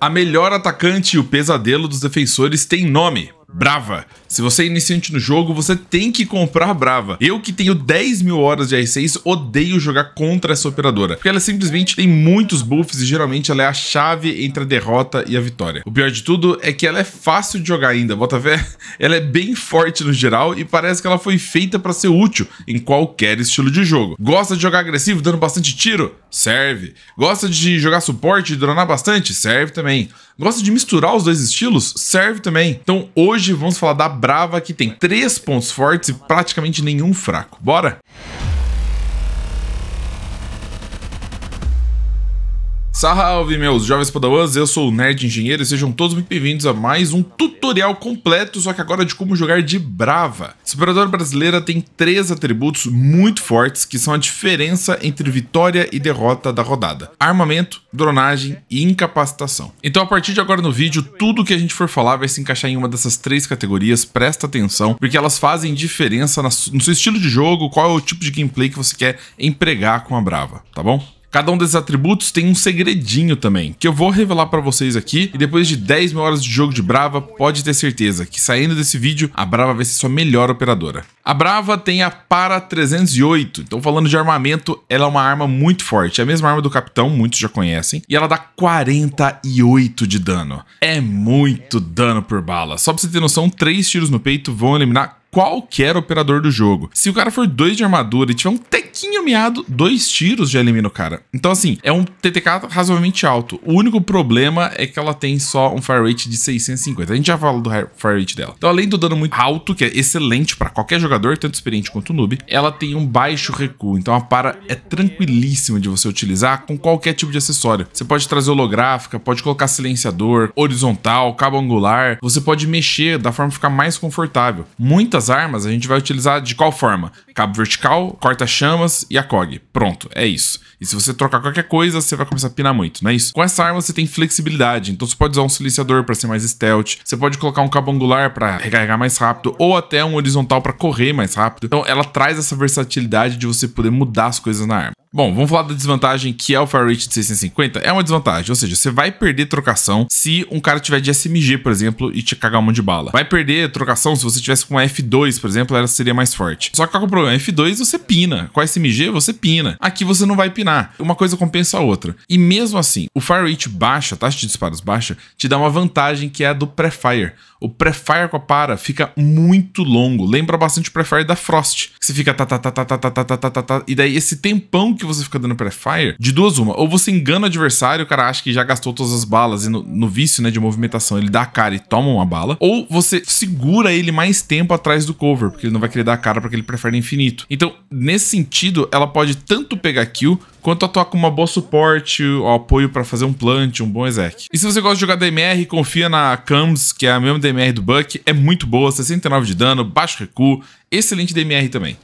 A melhor atacante e o pesadelo dos defensores tem nome. Brava. Se você é iniciante no jogo, você tem que comprar Brava. Eu que tenho 10 mil horas de R6, odeio jogar contra essa operadora, porque ela simplesmente tem muitos buffs e geralmente ela é a chave entre a derrota e a vitória. O pior de tudo é que ela é fácil de jogar ainda, bota fé, ela é bem forte no geral e parece que ela foi feita para ser útil em qualquer estilo de jogo. Gosta de jogar agressivo, dando bastante tiro? Serve. Gosta de jogar suporte e dronar bastante? Serve também gosta de misturar os dois estilos, serve também. Então hoje vamos falar da Brava, que tem três pontos fortes e praticamente nenhum fraco. Bora? Salve, meus jovens padawans, eu sou o Nerd Engenheiro e sejam todos muito bem-vindos a mais um tutorial completo, só que agora de como jogar de Brava. A exploradora brasileira tem três atributos muito fortes que são a diferença entre vitória e derrota da rodada. Armamento, dronagem e incapacitação. Então a partir de agora no vídeo, tudo que a gente for falar vai se encaixar em uma dessas três categorias, presta atenção, porque elas fazem diferença no seu estilo de jogo, qual é o tipo de gameplay que você quer empregar com a Brava, tá bom? Cada um desses atributos tem um segredinho também, que eu vou revelar para vocês aqui. E depois de 10 mil horas de jogo de Brava, pode ter certeza que saindo desse vídeo, a Brava vai ser sua melhor operadora. A Brava tem a Para 308. Então, falando de armamento, ela é uma arma muito forte. É a mesma arma do Capitão, muitos já conhecem. E ela dá 48 de dano. É muito dano por bala. Só pra você ter noção, três tiros no peito vão eliminar qualquer operador do jogo. Se o cara for dois de armadura e tiver um tec pouquinho miado, dois tiros já elimina o cara. Então, assim, é um TTK razoavelmente alto. O único problema é que ela tem só um fire rate de 650. A gente já fala do fire rate dela. Então, além do dano muito alto, que é excelente para qualquer jogador, tanto experiente quanto noob, ela tem um baixo recuo. Então, a para é tranquilíssima de você utilizar com qualquer tipo de acessório. Você pode trazer holográfica, pode colocar silenciador, horizontal, cabo angular. Você pode mexer da forma que ficar mais confortável. Muitas armas a gente vai utilizar de qual forma? Cabo vertical, corta-chamas, armas e a COG. Pronto, é isso. E se você trocar qualquer coisa, você vai começar a pinar muito, não é isso? Com essa arma você tem flexibilidade, então você pode usar um silenciador para ser mais stealth, você pode colocar um cabo angular para recarregar mais rápido, ou até um horizontal para correr mais rápido. Então ela traz essa versatilidade de você poder mudar as coisas na arma. Bom, vamos falar da desvantagem que é o Fire Rate de 650. É uma desvantagem, ou seja, você vai perder trocação se um cara tiver de SMG, por exemplo, e te cagar um monte de bala. Vai perder trocação se você tivesse com F2, por exemplo, ela seria mais forte. Só que qual é o problema? F2 você pina. Com SMG você pina. Aqui você não vai pinar. Uma coisa compensa a outra. E mesmo assim, o Fire Rate baixa, a taxa de disparos baixa, te dá uma vantagem que é a do fire O fire com a para fica muito longo. Lembra bastante o fire da Frost. Que você fica tá, tá, tá, tá, tá, tá, tá, tá, tá, tá, e daí esse tempão que você fica dando pré-fire, de duas uma. Ou você engana o adversário, o cara acha que já gastou todas as balas e no, no vício, né, de movimentação, ele dá a cara e toma uma bala. Ou você segura ele mais tempo atrás do cover, porque ele não vai querer dar a cara porque ele prefere infinito. Então, nesse sentido, ela pode tanto pegar kill quanto atuar com uma boa suporte, o apoio para fazer um plant, um bom exec. E se você gosta de jogar DMR, confia na Cams, que é a mesma DMR do Buck, é muito boa, 69 de dano, baixo recuo, excelente DMR também.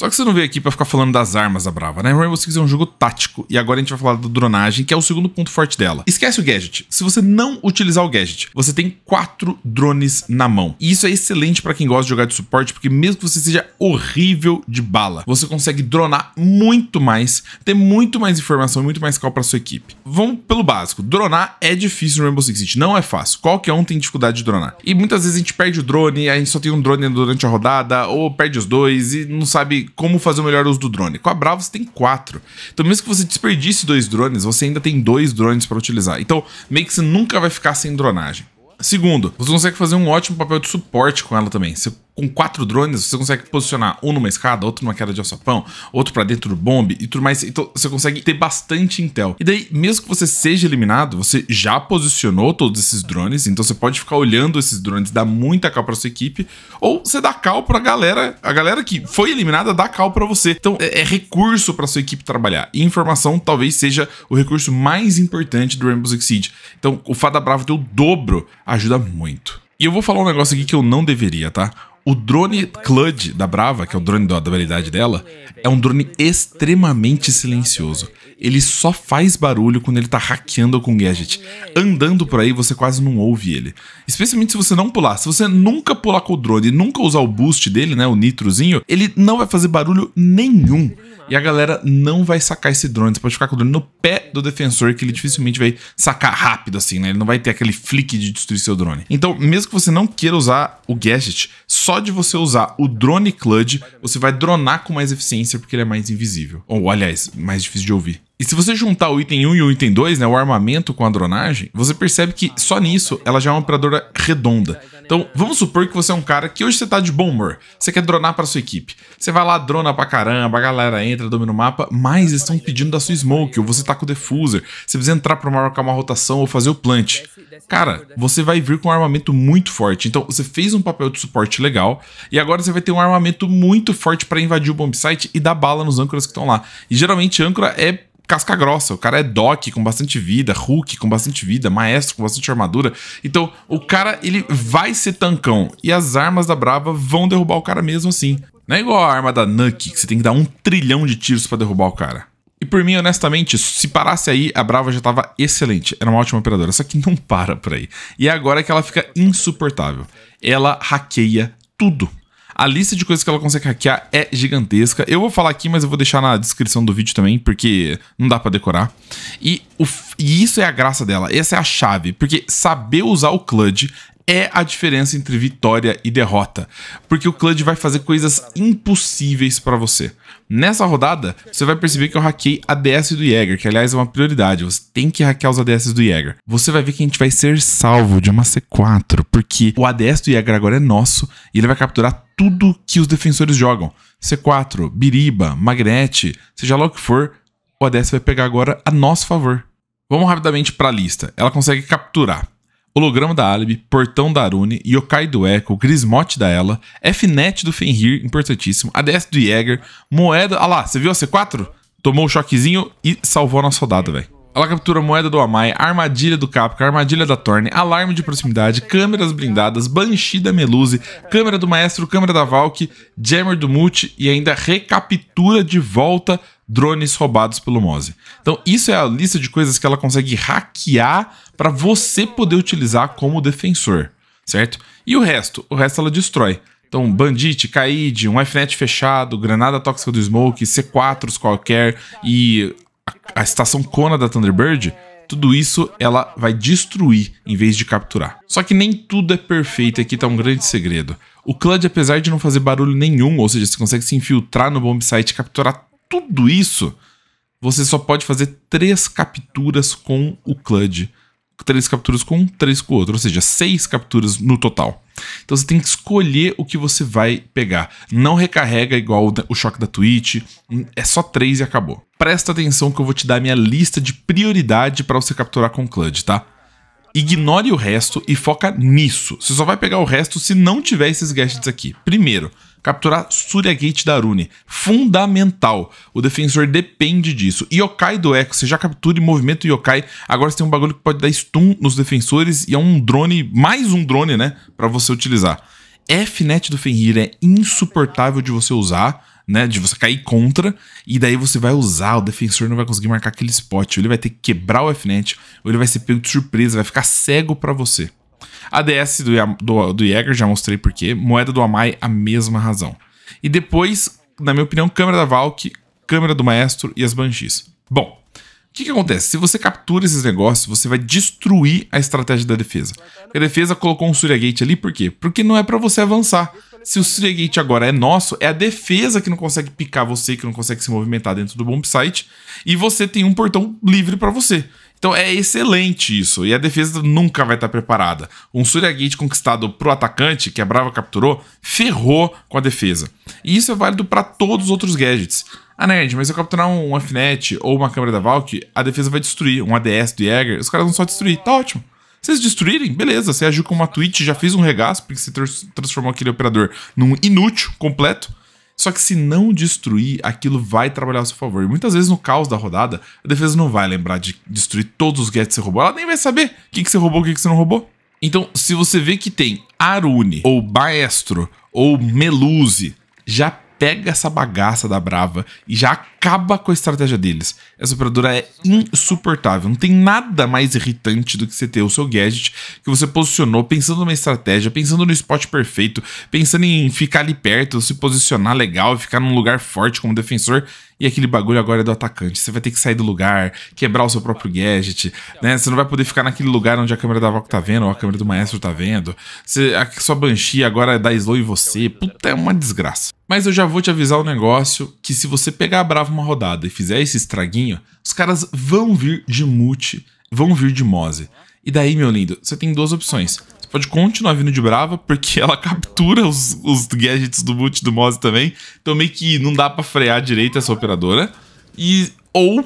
Só que você não veio aqui para ficar falando das armas da Brava, né? Rainbow Six é um jogo tático e agora a gente vai falar da dronagem, que é o segundo ponto forte dela. Esquece o gadget. Se você não utilizar o gadget, você tem quatro drones na mão. E isso é excelente para quem gosta de jogar de suporte, porque mesmo que você seja horrível de bala, você consegue dronar muito mais, ter muito mais informação, muito mais cal para sua equipe. Vamos pelo básico. Dronar é difícil no Rainbow Six Siege, não é fácil. Qualquer um tem dificuldade de dronar. E muitas vezes a gente perde o drone, a gente só tem um drone durante a rodada, ou perde os dois e não sabe como fazer o melhor uso do drone. Com a Bravo você tem quatro. Então, mesmo que você desperdice dois drones, você ainda tem dois drones para utilizar. Então, meio que você nunca vai ficar sem dronagem. Segundo, você consegue fazer um ótimo papel de suporte com ela também. Você com quatro drones, você consegue posicionar um numa escada, outro numa queda de alçapão, outro para dentro do bombe e tudo mais. Então você consegue ter bastante intel. E daí, mesmo que você seja eliminado, você já posicionou todos esses drones, então você pode ficar olhando esses drones, dar muita cal para sua equipe, ou você dá cal para a galera, a galera que foi eliminada dá cal para você. Então é, é recurso para sua equipe trabalhar. E informação talvez seja o recurso mais importante do Rainbow Six Siege. Então o Fada Bravo ter o dobro ajuda muito. E eu vou falar um negócio aqui que eu não deveria, tá? O drone Clud da Brava, que é o drone da habilidade dela, é um drone extremamente silencioso. Ele só faz barulho quando ele tá hackeando com gadget. Andando por aí, você quase não ouve ele. Especialmente se você não pular. Se você nunca pular com o drone e nunca usar o boost dele, né? O nitrozinho, ele não vai fazer barulho nenhum. E a galera não vai sacar esse drone. Você pode ficar com o drone no pé do defensor, que ele dificilmente vai sacar rápido, assim, né? Ele não vai ter aquele flick de destruir seu drone. Então, mesmo que você não queira usar o gadget, só de você usar o drone cloud, você vai dronar com mais eficiência porque ele é mais invisível. Ou, aliás, mais difícil de ouvir. E se você juntar o item 1 e o item 2, né, o armamento com a dronagem, você percebe que só nisso ela já é uma operadora redonda. Então, vamos supor que você é um cara que hoje você tá de bom humor. Você quer dronar para sua equipe. Você vai lá, drona pra caramba, a galera entra, domina o mapa, mas eles estão pedindo da sua smoke, ou você tá com o defuser, você precisa entrar pra marcar uma rotação ou fazer o plant. Cara, você vai vir com um armamento muito forte. Então, você fez um papel de suporte legal, e agora você vai ter um armamento muito forte para invadir o bombsite e dar bala nos âncoras que estão lá. E geralmente âncora é casca grossa. O cara é Doc com bastante vida, Hulk com bastante vida, Maestro com bastante armadura. Então, o cara, ele vai ser tancão. E as armas da Brava vão derrubar o cara mesmo assim. Não é igual a arma da Nuke, que você tem que dar um trilhão de tiros para derrubar o cara. E por mim, honestamente, se parasse aí, a Brava já tava excelente. Era uma ótima operadora, só que não para por aí. E é agora que ela fica insuportável. Ela hackeia tudo a lista de coisas que ela consegue hackear é gigantesca. Eu vou falar aqui, mas eu vou deixar na descrição do vídeo também, porque não dá para decorar. E, o, e isso é a graça dela, essa é a chave, porque saber usar o CLUD é a diferença entre vitória e derrota, porque o Clutch vai fazer coisas impossíveis para você. Nessa rodada, você vai perceber que eu hackei DS do Jäger, que aliás é uma prioridade, você tem que hackear os ADS do Jäger. Você vai ver que a gente vai ser salvo de uma C4, porque o ADS do Jäger agora é nosso e ele vai capturar tudo que os defensores jogam. C4, Biriba, Magnete, seja lá o que for, o ADS vai pegar agora a nosso favor. Vamos rapidamente para a lista. Ela consegue capturar Holograma da Alibi, Portão da Arune, Yokai do Echo, Grismote da Ela, FNet do Fenrir, importantíssimo, ADS do Jäger, Moeda. Ah lá, você viu a C4? Tomou o um choquezinho e salvou a nossa rodada, velho. Ela captura moeda do Amai, armadilha do Capca, armadilha da Thorne, alarme de proximidade, câmeras blindadas, Banshee da Meluse, câmera do Maestro, câmera da Valk, Jammer do Multi e ainda recaptura de volta drones roubados pelo Mose. Então isso é a lista de coisas que ela consegue hackear para você poder utilizar como defensor, certo? E o resto? O resto ela destrói. Então, Bandit, Kaid, um FNet fechado, granada tóxica do Smoke, C4s qualquer e a, estação Kona da Thunderbird, tudo isso ela vai destruir em vez de capturar. Só que nem tudo é perfeito e aqui está um grande segredo. O Cloud, apesar de não fazer barulho nenhum, ou seja, você consegue se infiltrar no bombsite, e capturar tudo isso, você só pode fazer três capturas com o Cloud três capturas com um, três com o outro, ou seja, seis capturas no total. Então você tem que escolher o que você vai pegar. Não recarrega igual o, choque da Twitch, hum, é só três e acabou. Presta atenção que eu vou te dar a minha lista de prioridade para você capturar com o Clutch, tá? Ignore o resto e foca nisso. Você só vai pegar o resto se não tiver esses gadgets aqui. Primeiro, capturar Suryagate Darune. Fundamental. O defensor depende disso. Yokai do Echo, você já captura e movimento Yokai. Agora você tem um bagulho que pode dar stun nos defensores e é um drone, mais um drone, né? para você utilizar. Fnet do Fenrir é insuportável de você usar. Né, de você cair contra, e daí você vai usar, o defensor não vai conseguir marcar aquele spot, ele vai ter que quebrar o Fnet, ou ele vai ser pego de surpresa, vai ficar cego para você. ADS do, do, do Jäger, já mostrei porquê. Moeda do Amai, a mesma razão. E depois, na minha opinião, câmera da Valk, câmera do Maestro e as Banshees. Bom, o que, que, acontece? Se você captura esses negócios, você vai destruir a estratégia da defesa. A defesa colocou um Surya Gate ali, por quê? Porque não é para você avançar. Se o Surya Gate agora é nosso, é a defesa que não consegue picar você, que não consegue se movimentar dentro do bomb site, e você tem um portão livre para você. Então é excelente isso, e a defesa nunca vai estar preparada. Um surrogate conquistado pro atacante, que a Brava capturou, ferrou com a defesa. E isso é válido para todos os outros gadgets. Ah, Nerd, né, mas se eu capturar um Fnet ou uma câmera da Valk, a defesa vai destruir. Um ADS do Jäger, os caras vão só destruir. Tá ótimo. Se eles destruírem, beleza, você agiu com uma Twitch, já fez um regaço, porque você transformou aquele operador num inútil completo. Só que se não destruir, aquilo vai trabalhar a seu favor. E muitas vezes no caos da rodada, a defesa não vai lembrar de destruir todos os gets que você roubou. Ela nem vai saber o que, que você roubou, o que, que você não roubou. Então, se você vê que tem Arune, ou Maestro, ou Meluze já pega essa bagaça da Brava e já acaba com a estratégia deles. Essa operadora é insuportável. Não tem nada mais irritante do que você ter o seu gadget que você posicionou pensando numa estratégia, pensando no spot perfeito, pensando em ficar ali perto, se posicionar legal, ficar num lugar forte como defensor e aquele bagulho agora é do atacante. Você vai ter que sair do lugar, quebrar o seu próprio gadget, né? Você não vai poder ficar naquele lugar onde a câmera da Valk tá vendo ou a câmera do maestro tá vendo. Você, a sua Banshee agora dá slow em você. Puta, é uma desgraça. Mas eu já vou te avisar o um negócio que se você pegar a Brava oitava uma rodada e fizer esse estraguinho, os caras vão vir de mute, vão vir de Mose. E daí, meu lindo, você tem duas opções. Você pode continuar vindo de Brava, porque ela captura os, os gadgets do Mute do Mose também. Então meio que não dá para frear direito essa operadora. E ou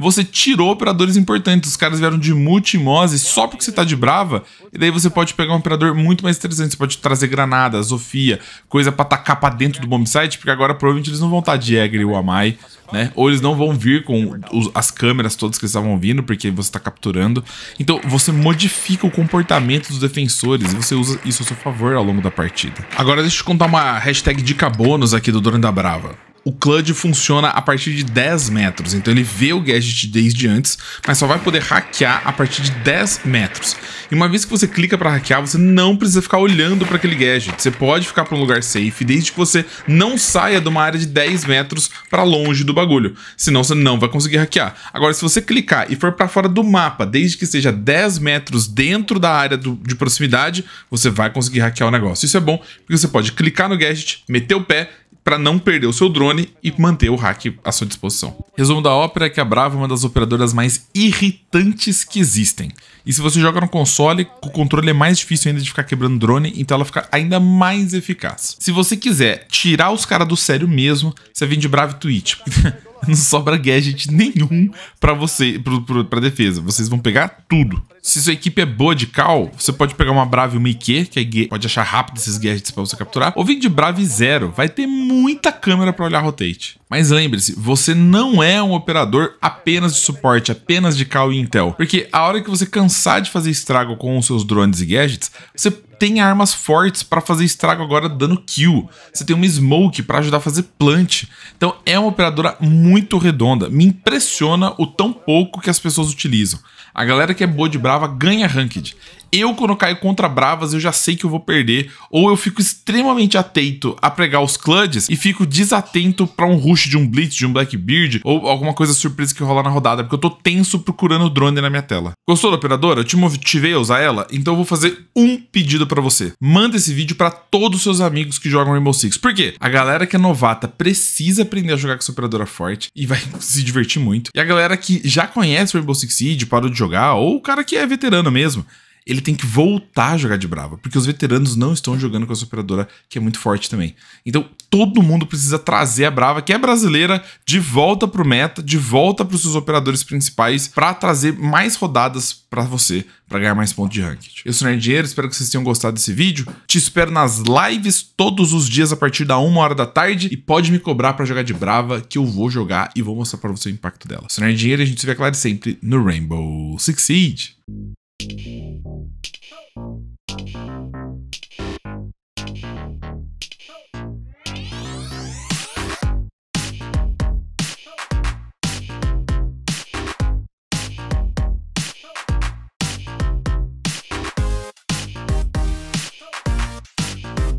você tirou operadores importantes. Os caras vieram de Mose só porque você tá de brava. E daí você pode pegar um operador muito mais interessante. Você pode trazer granada, Sofia, coisa para tacar pra dentro do bombsite, porque agora provavelmente eles não vão estar tá de Egre ou Amai né? Ou eles não vão vir com os, as câmeras todas que estavam vindo, porque você está capturando. Então você modifica o comportamento dos defensores e você usa isso a seu favor ao longo da partida. Agora deixa eu contar uma hashtag dica bônus aqui do Dono da Brava o CLUD funciona a partir de 10 metros. Então ele vê o gadget desde antes, mas só vai poder hackear a partir de 10 metros. E uma vez que você clica para hackear, você não precisa ficar olhando para aquele gadget. Você pode ficar para um lugar safe, desde que você não saia de uma área de 10 metros para longe do bagulho. Senão você não vai conseguir hackear. Agora, se você clicar e for para fora do mapa, desde que seja 10 metros dentro da área do, de proximidade, você vai conseguir hackear o negócio. Isso é bom, porque você pode clicar no gadget, meter o pé para não perder o seu drone e manter o hack à sua disposição. Resumo da ópera é que a Brava é uma das operadoras mais irritantes que existem. E se você joga no console, o controle é mais difícil ainda de ficar quebrando drone, então ela fica ainda mais eficaz. Se você quiser tirar os caras do sério mesmo, você vende Brava e Twitch. Não sobra gadget nenhum para você, para defesa. Vocês vão pegar tudo. Se sua equipe é boa de cal, você pode pegar uma Brave e uma IQ, que é, pode achar rápido esses gadgets para você capturar. Ou vir de Brave zero. Vai ter muita câmera para olhar rotate. Mas lembre-se, você não é um operador apenas de suporte, apenas de cal e intel. Porque a hora que você cansar de fazer estrago com os seus drones e gadgets, você tem armas fortes para fazer estrago agora dando kill. Você tem uma smoke para ajudar a fazer plant. Então é uma operadora muito redonda. Me impressiona o tão pouco que as pessoas utilizam. A galera que é boa de brava ganha ranked eu, quando caio contra bravas, eu já sei que eu vou perder, ou eu fico extremamente atento a pregar os clutches e fico desatento para um rush de um blitz, de um blackbeard, ou alguma coisa surpresa que rolar na rodada, porque eu tô tenso procurando o drone na minha tela. Gostou da operadora? Eu te motivei a usar ela? Então eu vou fazer um pedido para você. Manda esse vídeo para todos os seus amigos que jogam Rainbow Six. Por quê? A galera que é novata precisa aprender a jogar com essa operadora forte e vai se divertir muito. E a galera que já conhece Rainbow Six Siege, parou de jogar, ou o cara que é veterano mesmo, ele tem que voltar a jogar de brava, porque os veteranos não estão jogando com essa operadora que é muito forte também. Então, todo mundo precisa trazer a brava, que é brasileira, de volta pro meta, de volta para os seus operadores principais, para trazer mais rodadas para você, para ganhar mais pontos de ranked. Eu sou Nerd Dinheiro, espero que vocês tenham gostado desse vídeo. Te espero nas lives todos os dias a partir da 1 hora da tarde e pode me cobrar para jogar de brava que eu vou jogar e vou mostrar para você o impacto dela. Eu sou Nerd Dinheiro e a gente se vê claro sempre no Rainbow Six Siege.